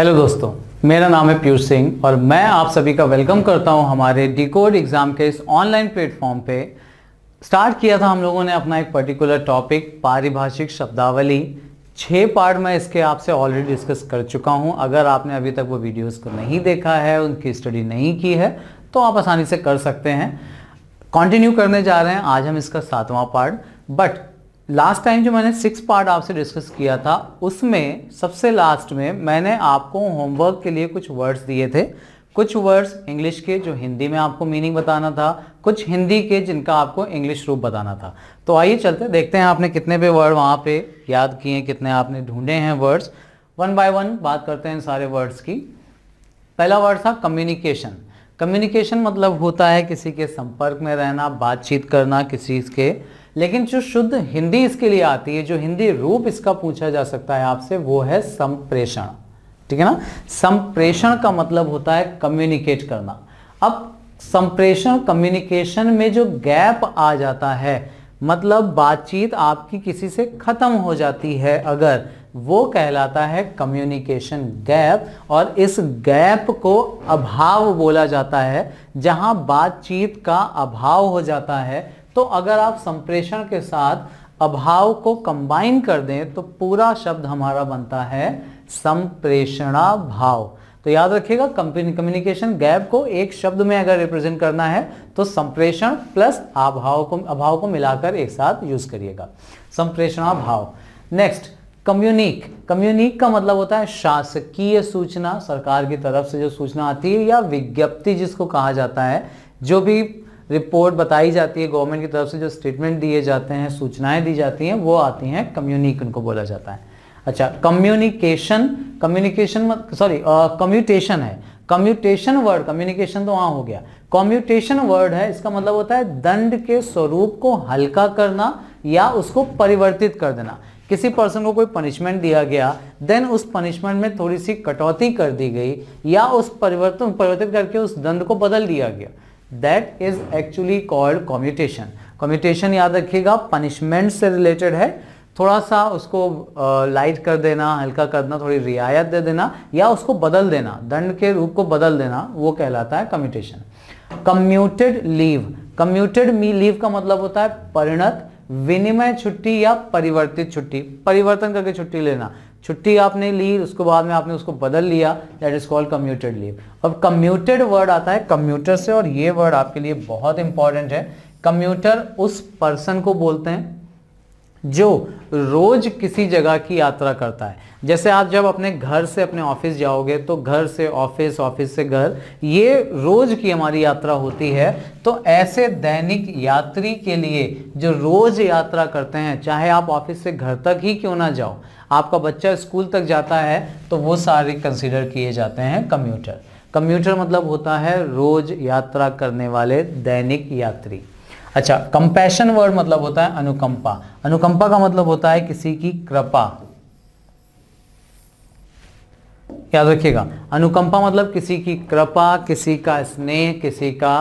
hello दोस्तों मेरा नाम है पीयूष सिंह और मैं आप सभी का वेलकम करता हूं हमारे डिकोड एग्ज़ाम के इस ऑनलाइन प्लेटफॉर्म पे स्टार्ट किया था हम लोगों ने अपना एक पर्टिकुलर टॉपिक पारिभाषिक शब्दावली छः पार्ट मैं इसके आपसे ऑलरेडी डिस्कस कर चुका हूं अगर आपने अभी तक वो वीडियोस को नहीं देखा है उनकी स्टडी नहीं की है तो आप आसानी से कर सकते हैं कंटिन्यू करने जा रहे हैं आज हम इसका सातवां पार्ट बट लास्ट टाइम जो मैंने सिक्स पार्ट आपसे डिस्कस किया था उसमें सबसे लास्ट में मैंने आपको होमवर्क के लिए कुछ वर्ड्स दिए थे कुछ वर्ड्स इंग्लिश के जो हिंदी में आपको मीनिंग बताना था कुछ हिंदी के जिनका आपको इंग्लिश रूप बताना था तो आइए चलते देखते हैं आपने कितने भी वर्ड वहाँ पे याद किए कितने आपने ढूंढे हैं वर्ड्स वन बाय वन बात करते हैं सारे वर्ड्स की पहला वर्ड था कम्युनिकेशन कम्युनिकेशन मतलब होता है किसी के संपर्क में रहना बातचीत करना किसी के लेकिन जो शुद्ध हिंदी इसके लिए आती है जो हिंदी रूप इसका पूछा जा सकता है आपसे वो है संप्रेषण ठीक है ना संप्रेषण का मतलब होता है कम्युनिकेट करना अब संप्रेषण कम्युनिकेशन में जो गैप आ जाता है मतलब बातचीत आपकी किसी से खत्म हो जाती है अगर वो कहलाता है कम्युनिकेशन गैप और इस गैप को अभाव बोला जाता है जहां बातचीत का अभाव हो जाता है तो अगर आप संप्रेषण के साथ अभाव को कंबाइन कर दें तो पूरा शब्द हमारा बनता है संप्रेषणा भाव तो याद रखिएगा कम्युनिकेशन गैप को एक शब्द में अगर रिप्रेजेंट करना है तो संप्रेषण प्लस अभाव को अभाव को मिलाकर एक साथ यूज करिएगा संप्रेषणा भाव नेक्स्ट कम्युनिक कम्युनिक का मतलब होता है शासकीय सूचना सरकार की तरफ से जो सूचना आती है या विज्ञप्ति जिसको कहा जाता है जो भी रिपोर्ट बताई जाती है गवर्नमेंट की तरफ से जो स्टेटमेंट दिए जाते हैं सूचनाएं दी जाती हैं वो आती हैं कम्युनिक उनको बोला जाता है अच्छा कम्युनिकेशन कम्युनिकेशन सॉरी कम्यूटेशन है कम्यूटेशन वर्ड कम्युनिकेशन तो वहाँ हो गया कम्यूटेशन वर्ड है इसका मतलब होता है दंड के स्वरूप को हल्का करना या उसको परिवर्तित कर देना किसी पर्सन को कोई पनिशमेंट दिया गया देन उस पनिशमेंट में थोड़ी सी कटौती कर दी गई या उस परिवर्तन परिवर्तित करके उस दंड को बदल दिया गया that is actually called commutation commutation याद रखिएगा पनिशमेंट से रिलेटेड है थोड़ा सा उसको लाइट कर देना हल्का कर देना थोड़ी रियायत दे देना या उसको बदल देना दंड के रूप को बदल देना वो कहलाता है commutation commuted leave commuted me leave का मतलब होता है परिणत विनिमय छुट्टी या परिवर्तित छुट्टी परिवर्तन करके छुट्टी लेना छुट्टी आपने ली उसके बाद में आपने उसको बदल लिया that is called commuted leave अब कम्यूटेड वर्ड आता है कम्यूटर से और ये वर्ड आपके लिए बहुत इंपॉर्टेंट है कम्यूटर उस पर्सन को बोलते हैं जो रोज किसी जगह की यात्रा करता है जैसे आप जब अपने घर से अपने ऑफिस जाओगे तो घर से ऑफिस ऑफिस से घर ये रोज की हमारी यात्रा होती है तो ऐसे दैनिक यात्री के लिए जो रोज यात्रा करते हैं चाहे आप ऑफिस से घर तक ही क्यों ना जाओ आपका बच्चा स्कूल तक जाता है तो वो सारे कंसिडर किए जाते हैं कम्यूटर कम्यूटर मतलब होता है रोज यात्रा करने वाले दैनिक यात्री अच्छा कंपैशन वर्ड मतलब होता है अनुकंपा अनुकंपा का मतलब होता है किसी की कृपा याद रखिएगा अनुकंपा मतलब किसी की कृपा किसी का स्नेह किसी का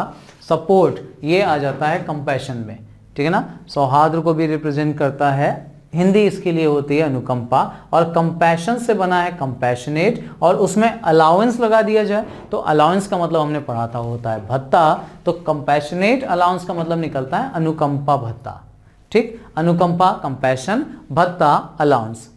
सपोर्ट ये आ जाता है कंपैशन में ठीक है ना सौहार्द को भी रिप्रेजेंट करता है हिंदी इसके लिए होती है अनुकंपा और कंपैशन से बना है कंपैशनेट और उसमें अलाउंस लगा दिया जाए तो अलाउंस का मतलब हमने पढ़ा था होता है भत्ता तो कंपैशनेट अलाउंस का मतलब निकलता है अनुकंपा भत्ता ठीक अनुकंपा कंपैशन भत्ता अलाउंस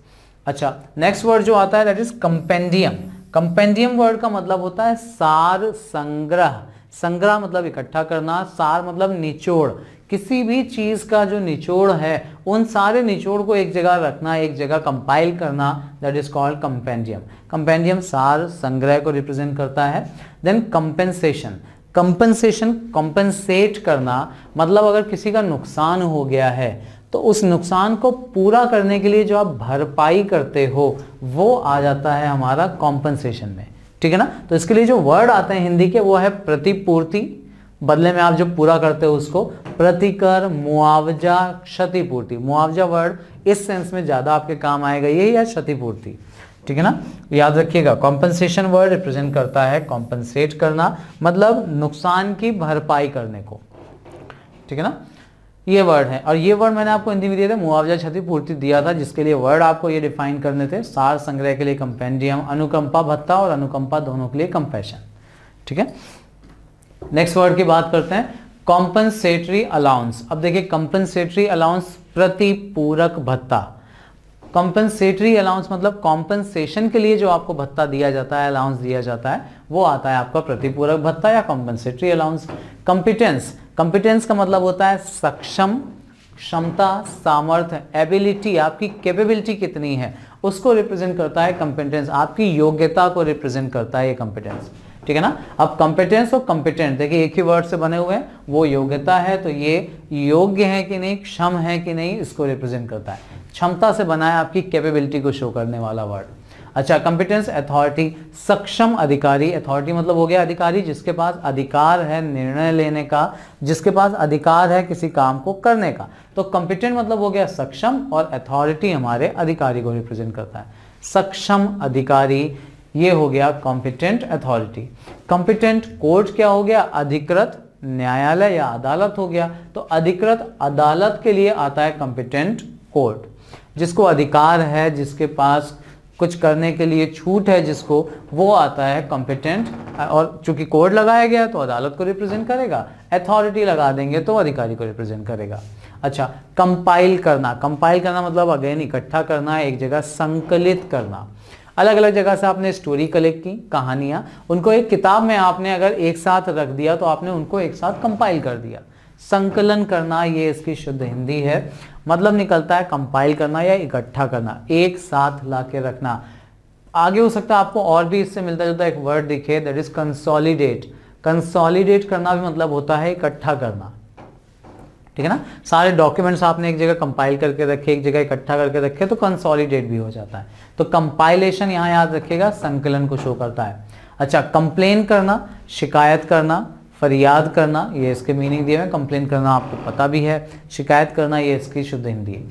अच्छा नेक्स्ट वर्ड जो आता है that is compendium compendium word का मतलब होता है सार संग्रह संग्रह मतलब इकट्ठा करना सार मतलब निचोड़ किसी भी चीज़ का जो निचोड़ है उन सारे निचोड़ को एक जगह रखना एक जगह कंपाइल करना that is called compendium compendium सार संग्रह को रिप्रेजेंट करता है देन कंपेंसेशन कंपेंसेशन कंपेंसेट करना मतलब अगर किसी का नुकसान हो गया है तो उस नुकसान को पूरा करने के लिए जो आप भरपाई करते हो वो आ जाता है हमारा कॉम्पनसेशन में ठीक है ना तो इसके लिए जो वर्ड आते हैं हिंदी के वो है प्रतिपूर्ति बदले में आप जो पूरा करते हो उसको प्रतिकर मुआवजा क्षतिपूर्ति मुआवजा वर्ड इस सेंस में ज़्यादा आपके काम आएगा ये है क्षतिपूर्ति ठीक है ना याद रखिएगा कॉम्पनसेशन वर्ड रिप्रेजेंट करता है कॉम्पनसेट करना मतलब नुकसान की भरपाई करने को ठीक है ना ये वर्ड है और ये वर्ड मैंने आपको हिंदी में दिया था मुआवजा क्षतिपूर्ति दिया था जिसके लिए वर्ड आपको ये डिफाइन करने थे सार संग्रह के लिए कंपेंडियम अनुकंपा भत्ता और अनुकंपा दोनों के लिए कंपेशन ठीक है नेक्स्ट वर्ड की बात करते हैं कॉम्पनसेटरी अलाउंस अब देखिए कॉम्पनसेटरी अलाउंस प्रतिपूरक भत्ता कॉम्पनसेटरी अलाउंस मतलब कॉम्पनसेशन के लिए जो आपको भत्ता दिया जाता है अलाउंस दिया जाता है वो आता है आपका प्रतिपूरक भत्ता या कॉम्पनसेटरी अलाउंस कंपिटेंस कंपिटेंस का मतलब होता है सक्षम क्षमता सामर्थ्य एबिलिटी आपकी कैपेबिलिटी कितनी है उसको रिप्रेजेंट करता है कंपिटेंस आपकी योग्यता को रिप्रेजेंट करता है ये कंपिटेंस ठीक है ना अब कंपिटेंस और कंपिटेंट देखिए एक ही वर्ड से बने हुए हैं वो योग्यता है तो ये योग्य है कि नहीं क्षम है कि नहीं इसको रिप्रेजेंट करता है क्षमता से बना है आपकी कैपेबिलिटी को शो करने वाला वर्ड अच्छा कंपिटेंस अथॉरिटी सक्षम अधिकारी अथॉरिटी मतलब हो गया अधिकारी जिसके पास अधिकार है निर्णय लेने का जिसके पास अधिकार है किसी काम को करने का तो कंपिटेंट मतलब हो गया सक्षम और अथॉरिटी हमारे अधिकारी को रिप्रेजेंट करता है सक्षम अधिकारी ये हो गया कॉम्पिटेंट अथॉरिटी कॉम्पिटेंट कोर्ट क्या हो गया अधिकृत न्यायालय या अदालत हो गया तो अधिकृत अदालत के लिए आता है कॉम्पिटेंट कोर्ट जिसको अधिकार है जिसके पास कुछ करने के लिए छूट है जिसको वो आता है कॉम्पिटेंट और चूंकि कोर्ट लगाया गया तो अदालत को रिप्रेजेंट करेगा अथॉरिटी लगा देंगे तो अधिकारी को रिप्रेजेंट करेगा अच्छा कंपाइल करना कंपाइल करना मतलब अगेन इकट्ठा करना एक जगह संकलित करना अलग अलग जगह से आपने स्टोरी कलेक्ट की कहानियाँ उनको एक किताब में आपने अगर एक साथ रख दिया तो आपने उनको एक साथ कंपाइल कर दिया संकलन करना ये इसकी शुद्ध हिंदी है मतलब निकलता है कंपाइल करना या इकट्ठा करना एक साथ ला के रखना आगे हो सकता है आपको और भी इससे मिलता जुलता एक वर्ड दिखे दैट इज कंसोलिडेट कंसोलिडेट करना भी मतलब होता है इकट्ठा करना ठीक है ना सारे डॉक्यूमेंट्स आपने एक जगह कंपाइल करके रखे एक जगह इकट्ठा करके रखे तो कंसोलिडेट भी हो जाता है तो कंपाइलेशन यहाँ याद रखेगा संकलन को शो करता है अच्छा कंप्लेन करना शिकायत करना फरियाद करना ये इसके मीनिंग दिए हुए कंप्लेन करना आपको पता भी है शिकायत करना ये इसकी शुद्ध हिंदी है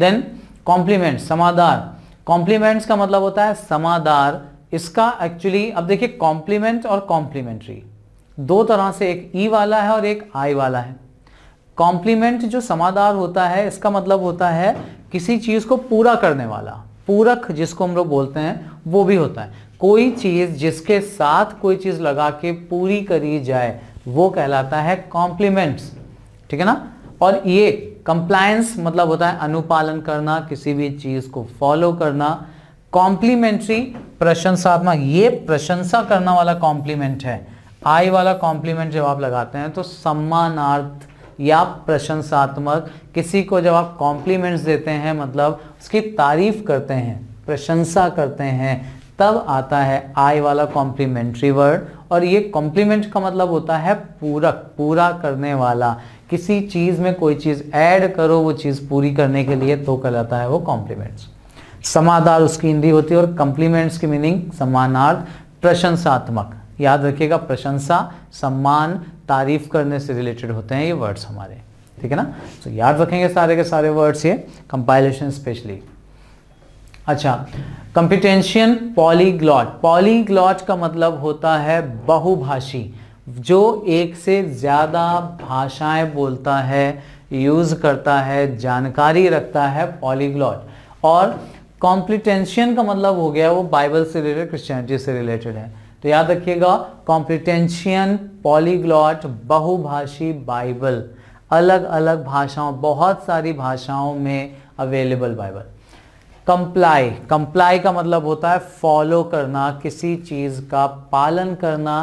देन कॉम्प्लीमेंट समादार कॉम्प्लीमेंट्स का मतलब होता है समाधार इसका एक्चुअली अब देखिए कॉम्प्लीमेंट और कॉम्प्लीमेंट्री दो तरह से एक ई e वाला है और एक आई वाला है कॉम्प्लीमेंट जो समादार होता है इसका मतलब होता है किसी चीज़ को पूरा करने वाला पूरक जिसको हम लोग बोलते हैं वो भी होता है कोई चीज़ जिसके साथ कोई चीज़ लगा के पूरी करी जाए वो कहलाता है कॉम्प्लीमेंट्स ठीक है ना और ये कंप्लायंस मतलब होता है अनुपालन करना किसी भी चीज़ को फॉलो करना कॉम्प्लीमेंट्री प्रशंसात्मक ये प्रशंसा करना वाला कॉम्प्लीमेंट है आई वाला कॉम्प्लीमेंट जब आप लगाते हैं तो सम्मानार्थ या प्रशंसात्मक किसी को जब आप कॉम्प्लीमेंट्स देते हैं मतलब उसकी तारीफ करते हैं प्रशंसा करते हैं तब आता है आई वाला कॉम्प्लीमेंट्री वर्ड और ये कॉम्प्लीमेंट का मतलब होता है पूरक पूरा करने वाला किसी चीज़ में कोई चीज़ ऐड करो वो चीज़ पूरी करने के लिए तो कहलाता है वो कॉम्प्लीमेंट्स समाधार उसकी हिंदी होती है और कॉम्प्लीमेंट्स की मीनिंग समानार्थ प्रशंसात्मक याद रखिएगा प्रशंसा सम्मान तारीफ करने से रिलेटेड होते हैं ये वर्ड्स हमारे ठीक है ना तो याद रखेंगे सारे के सारे वर्ड्स ये कंपाइलेशन स्पेशली अच्छा कंपिटेंशियन पॉलीग्लॉट पॉलीग्लॉट का मतलब होता है बहुभाषी जो एक से ज़्यादा भाषाएं बोलता है यूज़ करता है जानकारी रखता है पॉलीग्लॉट और कॉम्पिटेंशियन का मतलब हो गया वो बाइबल से रिलेटेड क्रिश्चियनिटी से रिलेटेड है तो याद रखिएगा कॉम्पिटेंशियन पॉलीग्लॉट बहुभाषी बाइबल अलग अलग भाषाओं बहुत सारी भाषाओं में अवेलेबल बाइबल कंप्लाई कंप्लाई का मतलब होता है फॉलो करना किसी चीज़ का पालन करना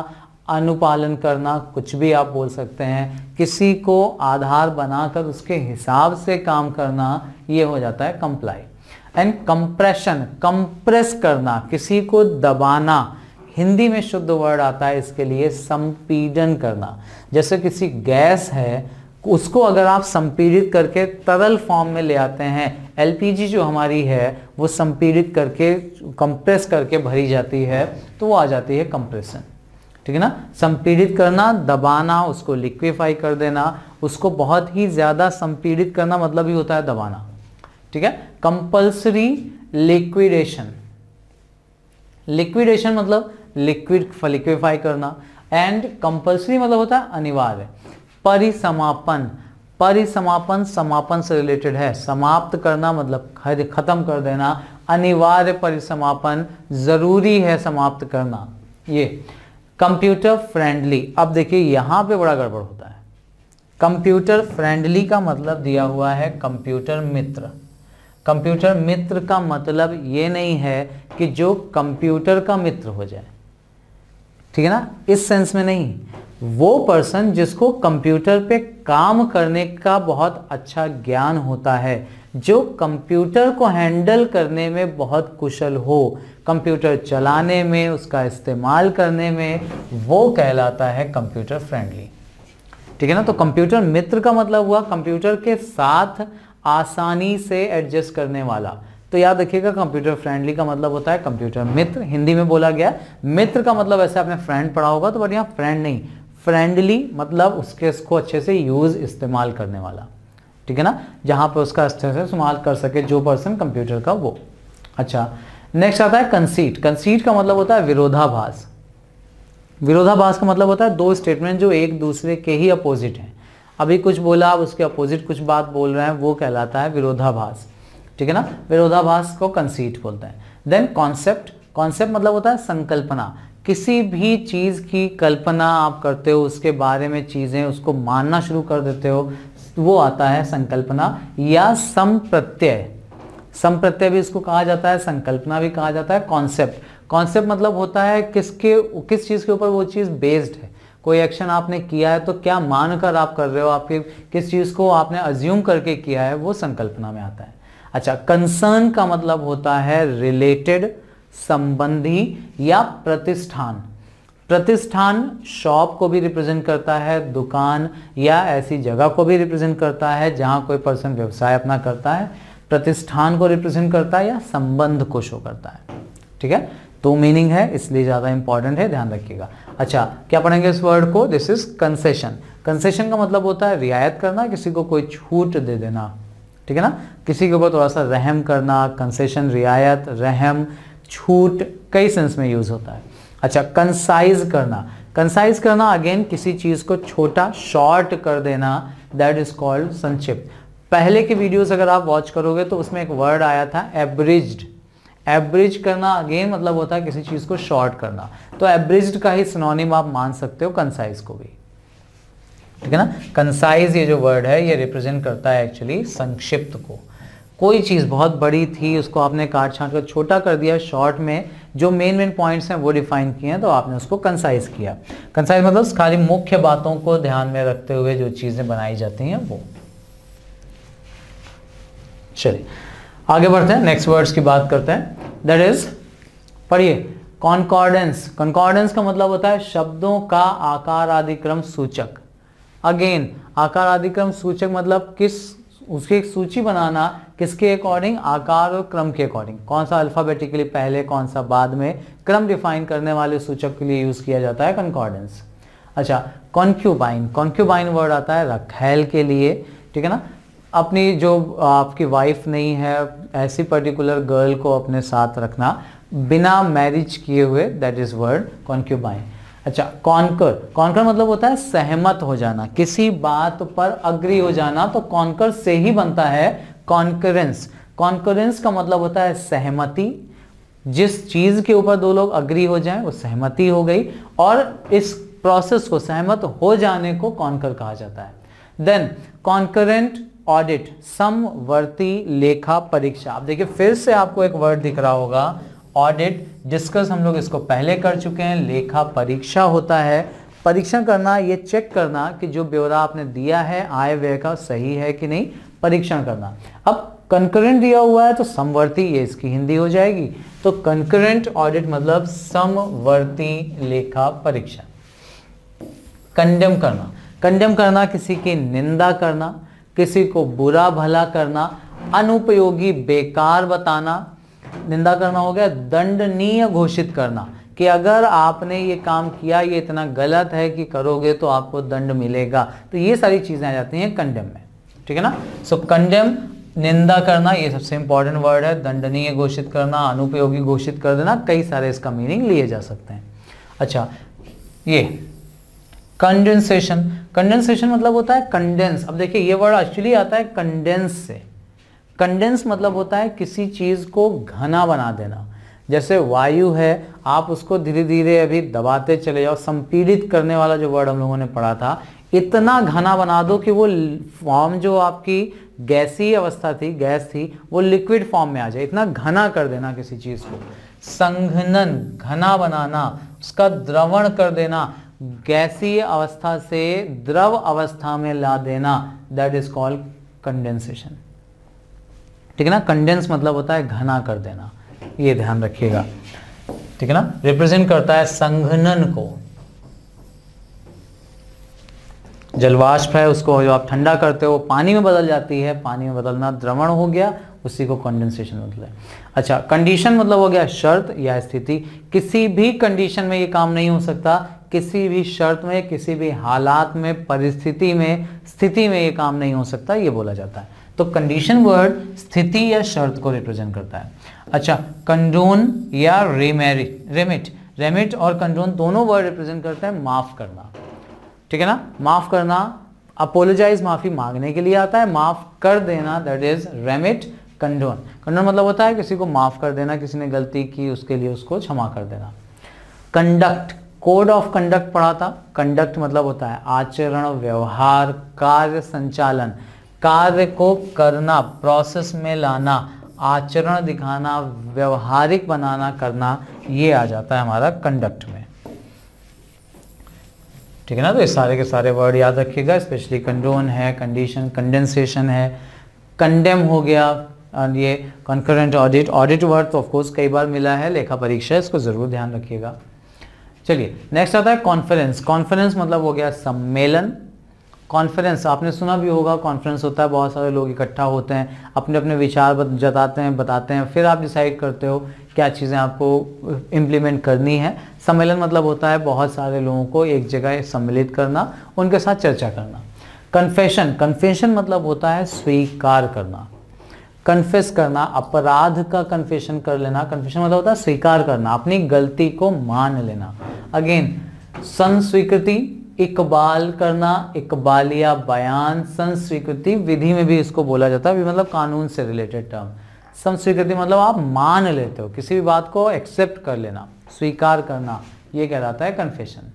अनुपालन करना कुछ भी आप बोल सकते हैं किसी को आधार बनाकर उसके हिसाब से काम करना ये हो जाता है कंप्लाई एंड कंप्रेशन कंप्रेस करना किसी को दबाना हिंदी में शुद्ध वर्ड आता है इसके लिए संपीडन करना जैसे किसी गैस है उसको अगर आप संपीड़ित करके तरल फॉर्म में ले आते हैं एलपीजी जो हमारी है वो संपीड़ित करके कंप्रेस करके भरी जाती है तो वो आ जाती है कंप्रेशन ठीक है ना संपीड़ित करना दबाना उसको लिक्विफाई कर देना उसको बहुत ही ज़्यादा संपीड़ित करना मतलब ही होता है दबाना ठीक है कंपल्सरी लिक्विडेशन लिक्विडेशन मतलब लिक्विड लिक्विफाई करना एंड कंपल्सरी मतलब होता है अनिवार्य परिसमापन परिसमापन समापन से रिलेटेड है समाप्त करना मतलब खत्म कर देना अनिवार्य परिसमापन जरूरी है समाप्त करना ये कंप्यूटर फ्रेंडली अब देखिए यहां पे बड़ा गड़बड़ होता है कंप्यूटर फ्रेंडली का मतलब दिया हुआ है कंप्यूटर मित्र कंप्यूटर मित्र का मतलब ये नहीं है कि जो कंप्यूटर का मित्र हो जाए ठीक है ना इस सेंस में नहीं वो पर्सन जिसको कंप्यूटर पे काम करने का बहुत अच्छा ज्ञान होता है जो कंप्यूटर को हैंडल करने में बहुत कुशल हो कंप्यूटर चलाने में उसका इस्तेमाल करने में वो कहलाता है कंप्यूटर फ्रेंडली ठीक है ना तो कंप्यूटर मित्र का मतलब हुआ कंप्यूटर के साथ आसानी से एडजस्ट करने वाला तो याद रखिएगा कंप्यूटर फ्रेंडली का मतलब होता है कंप्यूटर मित्र हिंदी में बोला गया मित्र का मतलब ऐसे आपने फ्रेंड पढ़ा होगा तो बट यहाँ फ्रेंड नहीं फ्रेंडली मतलब उसके उसको अच्छे से यूज़ इस्तेमाल करने वाला ठीक है ना जहाँ पर उसका अच्छे से इस्तेमाल कर सके जो पर्सन कंप्यूटर का वो अच्छा नेक्स्ट आता है कंसीट कंसीट का मतलब होता है विरोधाभास विरोधाभास का मतलब होता है दो स्टेटमेंट जो एक दूसरे के ही अपोजिट हैं अभी कुछ बोला आप उसके अपोजिट कुछ बात बोल रहे हैं वो कहलाता है विरोधाभास ठीक है ना विरोधाभास को कंसीट बोलते हैं देन कॉन्सेप्ट कॉन्सेप्ट मतलब होता है संकल्पना किसी भी चीज़ की कल्पना आप करते हो उसके बारे में चीज़ें उसको मानना शुरू कर देते हो वो आता है संकल्पना या संप्रत्यय संप्रत्यय भी इसको कहा जाता है संकल्पना भी कहा जाता है कॉन्सेप्ट कॉन्सेप्ट मतलब होता है किसके किस चीज़ के ऊपर वो चीज़ बेस्ड है कोई एक्शन आपने किया है तो क्या मानकर आप कर रहे हो आपके किस चीज़ को आपने अज्यूम करके किया है वो संकल्पना में आता है अच्छा कंसर्न का मतलब होता है रिलेटेड संबंधी या प्रतिष्ठान प्रतिष्ठान शॉप को भी रिप्रेजेंट करता है दुकान या ऐसी जगह को भी रिप्रेजेंट करता है जहां कोई पर्सन व्यवसाय अपना करता है प्रतिष्ठान को रिप्रेजेंट करता है या संबंध को शो करता है ठीक है तो मीनिंग है इसलिए ज़्यादा इंपॉर्टेंट है ध्यान रखिएगा अच्छा क्या पढ़ेंगे इस वर्ड को दिस इज कंसेशन कंसेशन का मतलब होता है रियायत करना किसी को कोई छूट दे देना ठीक है ना किसी के ऊपर थोड़ा सा रहम करना कंसेशन रियायत रहम छूट कई सेंस में यूज़ होता है अच्छा कंसाइज करना कंसाइज करना अगेन किसी चीज़ को छोटा शॉर्ट कर देना दैट इज कॉल्ड संक्षिप्त पहले के वीडियोस अगर आप वॉच करोगे तो उसमें एक वर्ड आया था एब्रिज्ड एब्रिज करना अगेन मतलब होता है किसी चीज़ को शॉर्ट करना तो एब्रिज्ड का ही सिनोनिम आप मान सकते हो कंसाइज को भी ठीक है ना कंसाइज ये जो वर्ड है ये रिप्रेजेंट करता है एक्चुअली संक्षिप्त को कोई चीज़ बहुत बड़ी थी उसको आपने काट छाट कर छोटा कर दिया शॉर्ट में जो मेन मेन पॉइंट्स हैं वो डिफाइन किए हैं तो आपने उसको कंसाइज किया कंसाइज मतलब खाली मुख्य बातों को ध्यान में रखते हुए जो चीज़ें बनाई जाती हैं वो चलिए आगे बढ़ते हैं नेक्स्ट वर्ड्स की बात करते हैं दैट इज पढ़िए कॉन्कॉर्डेंस कॉन्कॉर्डेंस का मतलब होता है शब्दों का आकार आदि क्रम सूचक अगेन आकार अधिक्रम सूचक मतलब किस उसकी एक सूची बनाना किसके अकॉर्डिंग आकार और क्रम के अकॉर्डिंग कौन सा अल्फ़ाबेटिकली पहले कौन सा बाद में क्रम डिफाइन करने वाले सूचक के लिए यूज़ किया जाता है कंकॉर्डेंस अच्छा कॉन्क्यूबाइन कॉन्क्यूबाइन वर्ड आता है रखेल के लिए ठीक है ना अपनी जो आपकी वाइफ नहीं है ऐसी पर्टिकुलर गर्ल को अपने साथ रखना बिना मैरिज किए हुए दैट इज़ वर्ड कॉन्क्यूबाइन अच्छा कॉन्कर कॉन्कर मतलब होता है सहमत हो जाना किसी बात पर अग्री हो जाना तो कॉन्कर से ही बनता है कॉन्करेंस कॉन्करेंस का मतलब होता है सहमति जिस चीज के ऊपर दो लोग अग्री हो जाएं वो सहमति हो गई और इस प्रोसेस को सहमत हो जाने को कॉन्कर कहा जाता है देन कॉन्करेंट ऑडिट समवर्ती लेखा परीक्षा आप देखिए फिर से आपको एक वर्ड दिख रहा होगा ऑडिट डिस्कस हम लोग इसको पहले कर चुके हैं लेखा परीक्षा होता है परीक्षण करना ये चेक करना कि जो ब्यौरा आपने दिया है आय व्यय का सही है कि नहीं परीक्षण करना अब कंकरेंट दिया हुआ है तो समवर्ती ये इसकी हिंदी हो जाएगी तो कंकरेंट ऑडिट मतलब समवर्ती लेखा परीक्षा कंडम करना कंडम करना किसी की निंदा करना किसी को बुरा भला करना अनुपयोगी बेकार बताना निंदा करना हो गया दंडनीय घोषित करना कि अगर आपने ये काम किया ये इतना गलत है कि करोगे तो आपको दंड मिलेगा तो ये सारी चीज़ें आ जाती हैं कंडेम में ठीक है ना सो कंडेम निंदा करना ये सबसे इंपॉर्टेंट वर्ड है दंडनीय घोषित करना अनुपयोगी घोषित कर देना कई सारे इसका मीनिंग लिए जा सकते हैं अच्छा ये कंडेंसेशन कंडेंसेशन मतलब होता है कंडेंस अब देखिए ये वर्ड एक्चुअली आता है कंडेंस से कंडेंस मतलब होता है किसी चीज़ को घना बना देना जैसे वायु है आप उसको धीरे धीरे अभी दबाते चले जाओ संपीड़ित करने वाला जो वर्ड हम लोगों ने पढ़ा था इतना घना बना दो कि वो फॉर्म जो आपकी गैसी अवस्था थी गैस थी वो लिक्विड फॉर्म में आ जाए इतना घना कर देना किसी चीज़ को संघनन घना बनाना उसका द्रवण कर देना गैसीय अवस्था से द्रव अवस्था में ला देना दैट इज कॉल्ड कंडेंसेशन ठीक है ना कंडेंस मतलब होता है घना कर देना ये ध्यान रखिएगा ठीक है ना रिप्रेजेंट करता है संघनन को जलवाष्प है उसको जो आप ठंडा करते हो पानी में बदल जाती है पानी में बदलना द्रवण हो गया उसी को कंडेंसेशन मतलब है अच्छा कंडीशन मतलब हो गया शर्त या स्थिति किसी भी कंडीशन में ये काम नहीं हो सकता किसी भी शर्त में किसी भी हालात में परिस्थिति में स्थिति में ये काम नहीं हो सकता ये बोला जाता है तो कंडीशन वर्ड स्थिति या शर्त को रिप्रेजेंट करता है अच्छा कंडोन या रेमेरिट रेमिट रेमिट और कंडोन दोनों वर्ड रिप्रेजेंट करते हैं माफ़ करना ठीक है ना माफ़ करना अपोलोजाइज माफ़ी मांगने के लिए आता है माफ़ कर देना that is remit condone condone मतलब होता है किसी को माफ़ कर देना किसी ने गलती की उसके लिए उसको क्षमा कर देना कंडक्ट कोड ऑफ कंडक्ट पढ़ा था कंडक्ट मतलब होता है आचरण व्यवहार कार्य संचालन कार्य को करना प्रोसेस में लाना आचरण दिखाना व्यवहारिक बनाना करना ये आ जाता है हमारा कंडक्ट में ठीक है ना तो इस सारे के सारे वर्ड याद रखिएगा स्पेशली कंडोन है कंडीशन कंडेंसेशन है कंडेम हो गया और ये कंकरेंट ऑडिट ऑडिट वर्ड तो ऑफकोर्स कई बार मिला है लेखा परीक्षा इसको ज़रूर ध्यान रखिएगा चलिए नेक्स्ट आता है कॉन्फ्रेंस कॉन्फ्रेंस मतलब हो गया सम्मेलन कॉन्फ्रेंस आपने सुना भी होगा कॉन्फ्रेंस होता है बहुत सारे लोग इकट्ठा होते हैं अपने अपने विचार जताते हैं बताते हैं फिर आप डिसाइड करते हो क्या चीज़ें आपको इम्प्लीमेंट करनी है सम्मेलन मतलब होता है बहुत सारे लोगों को एक जगह सम्मिलित करना उनके साथ चर्चा करना कन्फेशन कन्फेशन मतलब होता है स्वीकार करना कन्फेस करना अपराध का कन्फेशन कर लेना कन्फेशन मतलब होता है स्वीकार करना अपनी गलती को मान लेना अगेन संस्वीकृति इकबाल करना इकबालिया बयान संस्वीकृति विधि में भी इसको बोला जाता है मतलब कानून से रिलेटेड टर्म संस्वीकृति मतलब आप मान लेते हो किसी भी बात को एक्सेप्ट कर लेना स्वीकार करना ये कहलाता है कन्फेशन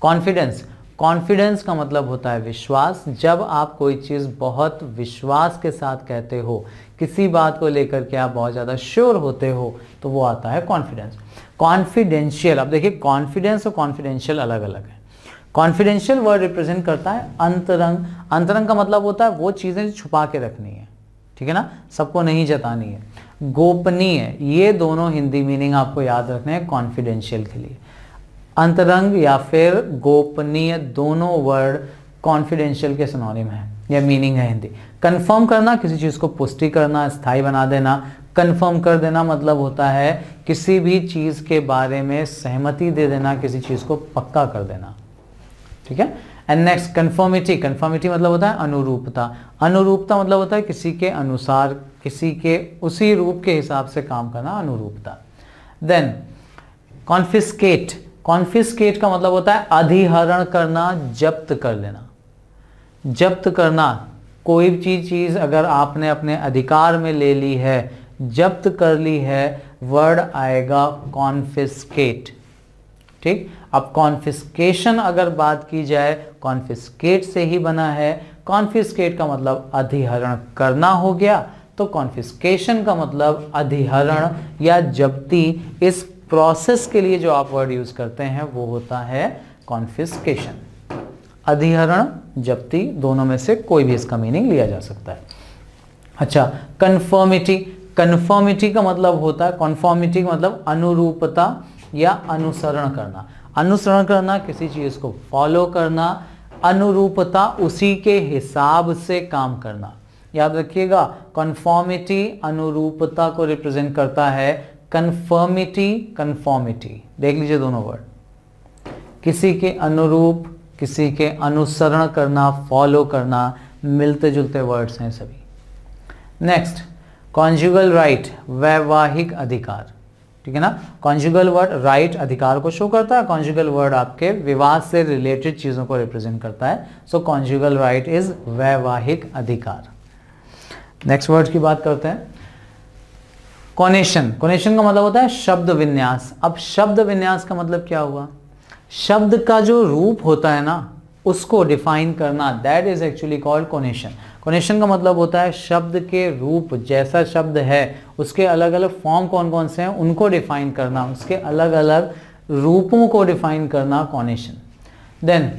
कॉन्फिडेंस कॉन्फिडेंस का मतलब होता है विश्वास जब आप कोई चीज़ बहुत विश्वास के साथ कहते हो किसी बात को लेकर के आप बहुत ज़्यादा श्योर होते हो तो वो आता है कॉन्फिडेंस कॉन्फिडेंशियल अब देखिए कॉन्फिडेंस और कॉन्फिडेंशियल अलग अलग है कॉन्फिडेंशियल वर्ड रिप्रेजेंट करता है अंतरंग अंतरंग का मतलब होता है वो चीज़ें छुपा के रखनी है ठीक है ना सबको नहीं जतानी है गोपनीय ये दोनों हिंदी मीनिंग आपको याद रखने हैं कॉन्फिडेंशियल के लिए अंतरंग या फिर गोपनीय दोनों वर्ड कॉन्फिडेंशियल के में है यह मीनिंग है हिंदी कंफर्म करना किसी चीज़ को पुष्टि करना स्थायी बना देना कंफर्म कर देना मतलब होता है किसी भी चीज़ के बारे में सहमति दे देना किसी चीज़ को पक्का कर देना ठीक है एंड नेक्स्ट कन्फर्मिटी कन्फर्मिटी मतलब होता है अनुरूपता अनुरूपता मतलब होता है किसी के अनुसार किसी के उसी रूप के हिसाब से काम करना अनुरूपता देन कॉन्फिस्केट कॉन्फिस्केट का मतलब होता है अधिहरण करना जब्त कर लेना जब्त करना कोई भी चीज़ अगर आपने अपने अधिकार में ले ली है जब्त कर ली है वर्ड आएगा कॉन्फिस्केट ठीक अब कॉन्फिस्केशन अगर बात की जाए कॉन्फिस्केट से ही बना है कॉन्फिस्केट का मतलब अधिहरण करना हो गया तो कॉन्फिस्केशन का मतलब अधिहरण या जब्ती इस प्रोसेस के लिए जो आप वर्ड यूज करते हैं वो होता है कॉन्फिस्केशन अधिहरण जब्ती दोनों में से कोई भी इसका मीनिंग लिया जा सकता है अच्छा कन्फर्मिटी कन्फर्मिटी का मतलब होता है कॉन्फॉर्मिटी का मतलब अनुरूपता या अनुसरण करना अनुसरण करना किसी चीज़ को फॉलो करना अनुरूपता उसी के हिसाब से काम करना याद रखिएगा कन्फॉर्मिटी अनुरूपता को रिप्रेजेंट करता है कन्फर्मिटी कन्फॉर्मिटी देख लीजिए दोनों वर्ड किसी के अनुरूप किसी के अनुसरण करना फॉलो करना मिलते जुलते वर्ड्स हैं सभी नेक्स्ट कॉन्जुगल राइट वैवाहिक अधिकार ठीक है ना कॉन्जुगल वर्ड राइट अधिकार को शो करता है कॉन्जुगल वर्ड आपके विवाह से रिलेटेड चीज़ों को रिप्रेजेंट करता है सो कॉन्जुगल राइट इज वैवाहिक अधिकार नेक्स्ट वर्ड की बात करते हैं कोनेशन कोनेशन का मतलब होता है शब्द विन्यास अब शब्द विन्यास का मतलब क्या हुआ शब्द का जो रूप होता है ना उसको डिफाइन करना that is actually called cognation cognation का मतलब होता है शब्द के रूप जैसा शब्द है उसके अलग अलग फॉर्म कौन कौन से हैं उनको डिफाइन करना उसके अलग अलग रूपों को डिफाइन करना कॉनेशन देन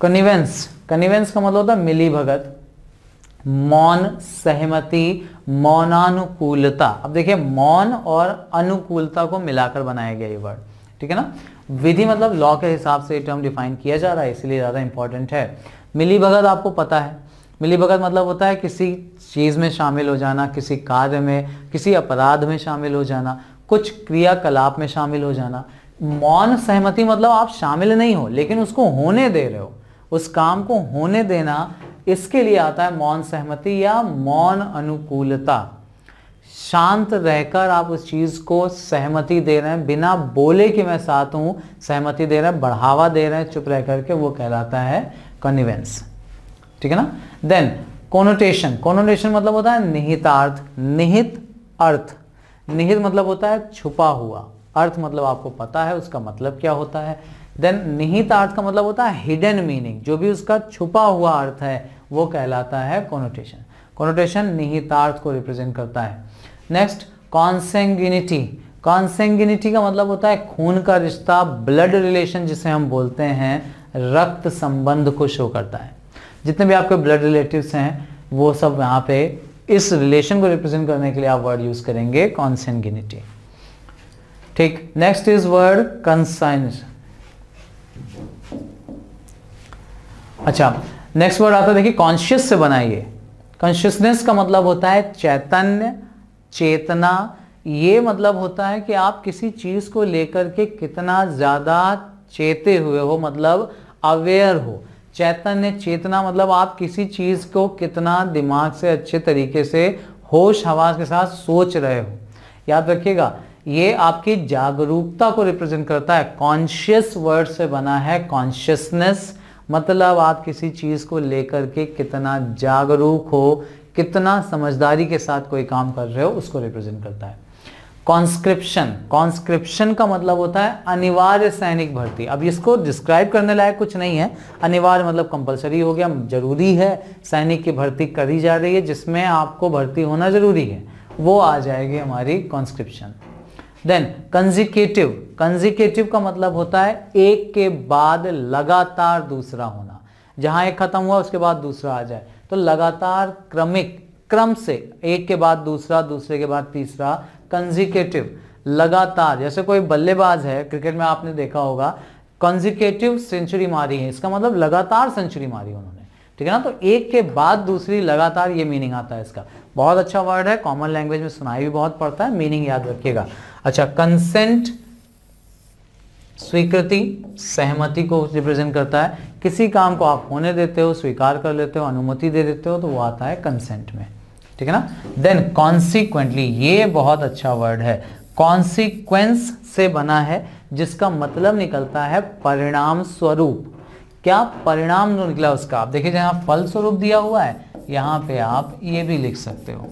कनिवेंस कनिवेंस का मतलब होता है मिली भगत मौन सहमति मौनानुकूलता अब देखिए मौन और अनुकूलता को मिलाकर बनाया गया ये वर्ड ठीक है ना विधि मतलब लॉ के हिसाब से टर्म डिफाइन किया जा रहा है इसलिए ज़्यादा इंपॉर्टेंट है मिली भगत आपको पता है मिलीभगत मतलब होता है किसी चीज़ में शामिल हो जाना किसी कार्य में किसी अपराध में शामिल हो जाना कुछ क्रियाकलाप में शामिल हो जाना मौन सहमति मतलब आप शामिल नहीं हो लेकिन उसको होने दे रहे हो उस काम को होने देना इसके लिए आता है मौन सहमति या मौन अनुकूलता शांत रहकर आप उस चीज़ को सहमति दे रहे हैं बिना बोले कि मैं साथ हूँ सहमति दे रहे हैं बढ़ावा दे रहे हैं चुप रह करके वो कहलाता है कॉन्वेंस ठीक है ना देन कोनोटेशन कोनोटेशन मतलब होता है निहितार्थ निहित अर्थ निहित मतलब होता है छुपा हुआ अर्थ मतलब आपको पता है उसका मतलब क्या होता है देन निहित अर्थ का मतलब होता है हिडन मीनिंग जो भी उसका छुपा हुआ अर्थ है वो कहलाता है कोनोटेशन कोनोटेशन निहितार्थ को रिप्रेजेंट करता है नेक्स्ट कॉन्सेंगिनिटी कॉन्सेंगिनिटी का मतलब होता है खून का रिश्ता ब्लड रिलेशन जिसे हम बोलते हैं रक्त संबंध को शो करता है जितने भी आपके ब्लड रिलेटिव्स हैं वो सब यहाँ पे इस रिलेशन को रिप्रेजेंट करने के लिए आप वर्ड यूज़ करेंगे कॉन्सेंगिनिटी ठीक नेक्स्ट इज वर्ड कंसाइन अच्छा नेक्स्ट वर्ड आता है देखिए कॉन्शियस से बनाइए कॉन्शियसनेस का मतलब होता है चैतन्य चेतना ये मतलब होता है कि आप किसी चीज़ को लेकर के कितना ज़्यादा चेते हुए हो मतलब अवेयर हो चैतन्य चेतना मतलब आप किसी चीज़ को कितना दिमाग से अच्छे तरीके से होश हवास के साथ सोच रहे हो याद रखिएगा ये आपकी जागरूकता को रिप्रेजेंट करता है कॉन्शियस वर्ड से बना है कॉन्शियसनेस मतलब आप किसी चीज़ को लेकर के कितना जागरूक हो कितना समझदारी के साथ कोई काम कर रहे हो उसको रिप्रेजेंट करता है कॉन्स्क्रिप्शन कॉन्स्क्रिप्शन का मतलब होता है अनिवार्य सैनिक भर्ती अब इसको डिस्क्राइब करने लायक कुछ नहीं है अनिवार्य मतलब कंपलसरी हो गया जरूरी है सैनिक की भर्ती करी जा रही है जिसमें आपको भर्ती होना जरूरी है वो आ जाएगी हमारी कॉन्स्क्रिप्शन देन कंजिकेटिव कंजिकेटिव का मतलब होता है एक के बाद लगातार दूसरा होना जहां एक खत्म हुआ उसके बाद दूसरा आ जाए तो लगातार क्रमिक क्रम से एक के बाद दूसरा दूसरे के बाद तीसरा कंजिकेटिव लगातार जैसे कोई बल्लेबाज है क्रिकेट में आपने देखा होगा कंजिकेटिव सेंचुरी मारी है इसका मतलब लगातार सेंचुरी मारी उन्होंने ठीक है ना तो एक के बाद दूसरी लगातार ये मीनिंग आता है इसका बहुत अच्छा वर्ड है कॉमन लैंग्वेज में सुनाई भी बहुत पड़ता है मीनिंग याद रखिएगा अच्छा कंसेंट स्वीकृति सहमति को रिप्रेजेंट करता है किसी काम को आप होने देते हो स्वीकार कर लेते हो अनुमति दे देते हो तो वो आता है कंसेंट में ठीक है ना देन कॉन्सिक्वेंटली ये बहुत अच्छा वर्ड है कॉन्सिक्वेंस से बना है जिसका मतलब निकलता है परिणाम स्वरूप क्या परिणाम जो निकला उसका आप देखिए जहां फल स्वरूप दिया हुआ है यहां पे आप ये भी लिख सकते हो